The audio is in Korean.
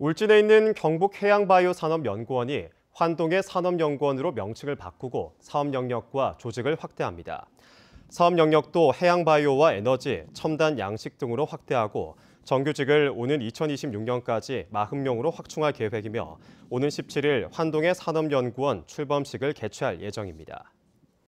울진에 있는 경북해양바이오산업연구원이 환동의 산업연구원으로 명칭을 바꾸고 사업 영역과 조직을 확대합니다. 사업 영역도 해양바이오와 에너지, 첨단 양식 등으로 확대하고 정규직을 오는 2026년까지 40명으로 확충할 계획이며 오는 17일 환동의 산업연구원 출범식을 개최할 예정입니다.